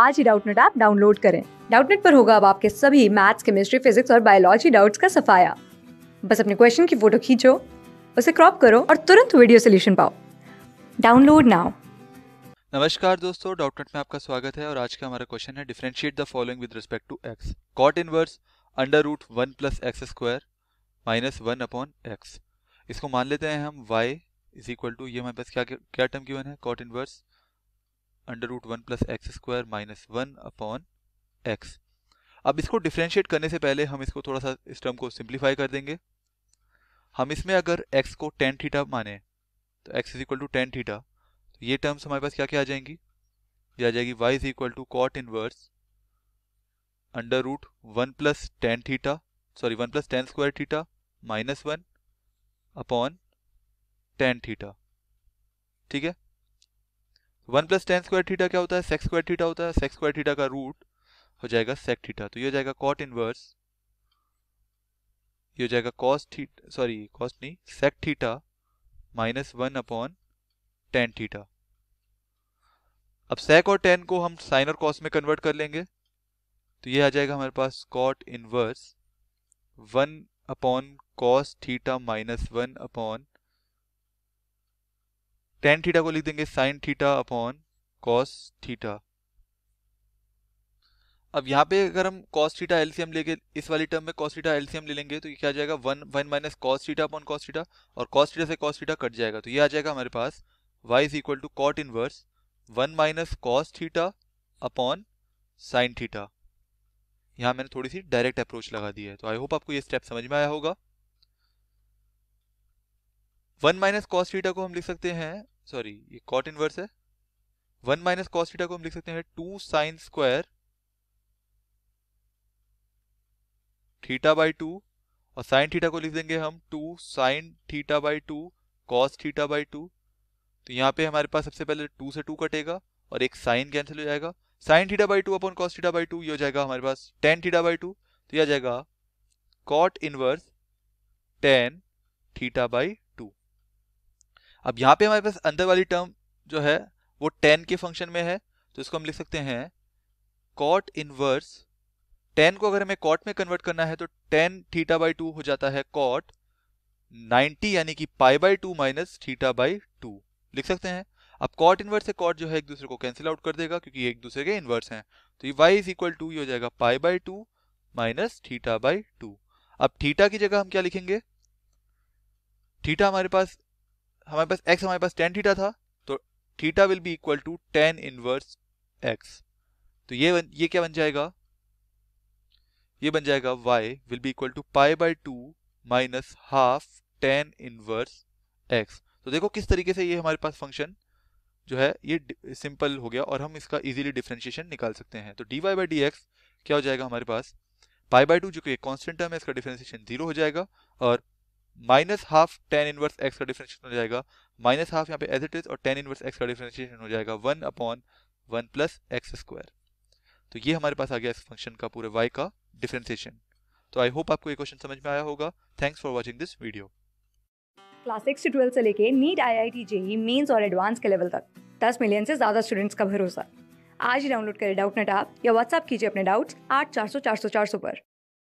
आज ही Doubtnet app download करें डाउटनेट पर होगा अब आपके सभी मैथ्स केमिस्ट्री फिजिक्स और बायोलॉजी डाउट्स का सफाया बस अपने क्वेश्चन की फोटो खींचो उसे क्रॉप करो और तुरंत वीडियो सोल्यूशन पाओ डाउनलोड नाउ नमस्कार दोस्तों डाउटनेट में आपका स्वागत है और आज का हमारा क्वेश्चन है differentiate the following with respect to x cot inverse under root one plus x square minus one upon x इसको मान लेते हैं हम वाई इज इक्वल टू ये हमारे पास क्या क्या टर्म गिवन है cot inverse under root one plus x square minus one upon x अब इसको डिफ्रेंशिएट करने से पहले हम इसको थोड़ा सा इस टर्म को सिंप्लीफाई कर देंगे हम इसमें अगर x को टेन थीटा माने तो x is equal to tan theta तो ये टर्म्स हमारे पास क्या क्या आ जाएंगी ये आ जाएगी y is equal to cot inverse under root one plus tan theta sorry one plus tan square theta minus one upon tan theta ठीक है one plus tan square theta क्या होता है सेक्स स्क्वायर थीटा होता है sec square theta का root हो जाएगा सेक थीटा तो ये हो जाएगा कॉट इनवर्स ये हो जाएगा कॉस थीटा सॉरी कॉस नहीं sec theta minus one upon tan theta अब सेक और टेन को हम साइन और कॉस में कन्वर्ट कर लेंगे तो ये आ जाएगा हमारे पास cot inverse one upon cos theta minus one upon tan theta को लिख देंगे sine theta upon cos theta अब यहाँ पे अगर हम कॉस थीटा एलसीएम लेके इस वाली टर्म में कॉस थीटा एलसीएम ले लेंगे तो ये क्या आ जाएगा one one minus cos theta upon cos theta और कॉस थीटा से कॉस थीटा कट जाएगा तो ये आ जाएगा हमारे पास y is equal to cot inverse one minus cos theta upon sine theta यहाँ मैंने थोड़ी सी डायरेक्ट अप्रोच लगा दी है तो आई होप आपको ये स्टेप समझ में आया होगा वन माइनस कॉस थीटा को हम लिख सकते हैं सॉरी ये कॉट इनवर्स है वन माइनस कॉस थीटा को हम लिख सकते हैं two sine square theta by two और साइन थीटा को लिख देंगे हम two sine theta by two cos theta by two तो यहाँ पे हमारे पास सबसे पहले टू से टू कटेगा और एक साइन कैंसिल हो जाएगा sine theta by two upon cos theta by two ये हो जाएगा हमारे पास टेन थीटा बाई टू तो यह आ जाएगा cot inverse tan theta by अब यहाँ पे हमारे पास अंदर वाली टर्म जो है वो टेन के फंक्शन में है तो इसको हम लिख सकते हैं कॉट इनवर्स टेन को अगर हमें कॉट में कन्वर्ट करना है तो टेन थीटा बाई टू हो जाता है कॉट 90 यानी कि pi by two minus theta by two लिख सकते हैं अब कॉट इनवर्स से कॉट जो है एक दूसरे को कैंसिल आउट कर देगा क्योंकि एक दूसरे के इनवर्स हैं तो ये वाई इज इक्वल टू ये हो जाएगा pi by two minus theta by two अब थीटा की जगह हम क्या लिखेंगे थीटा हमारे पास हमारे पास एक्स हमारे पास टेन थीटा था तो theta will be equal to tan inverse x तो ये बन, ये क्या बन जाएगा ये बन जाएगा y will be equal to pi by two minus half tan inverse x तो देखो किस तरीके से ये हमारे पास फंक्शन जो है ये सिंपल हो गया और हम इसका इजीली डिफ्रेंशिएशन निकाल सकते हैं तो d y by d x क्या हो जाएगा हमारे पास पाई बाई टू जो कि कॉन्स्टेंट टर्म है इसका डिफ्रेंशिएशन जीरो हो जाएगा और minus half tan inverse x का डिफरेंशिएशन हो जाएगा माइनस हाफ यहाँ पे एज इट इज और टेन इनवर्स एक्स का डिफरेंशिएशन हो जाएगा one upon one plus x square तो ये हमारे पास आ गया इस फंक्शन का पूरे वाई का डिफरेंशिएशन तो आई होप आपको ये क्वेश्चन समझ में आया होगा thanks for watching this video class six से ट्वेल्थ से लेके NEET I I T JEE Mains और एडवांस के लेवल तक दस मिलियन से ज्यादा स्टूडेंट्स का भरोसा आज ही डाउनलोड करें डाउट नेट आप या व्हाट्सअप कीजिए अपने डाउट्स आठ चार सौ चार सौ चार सौ पर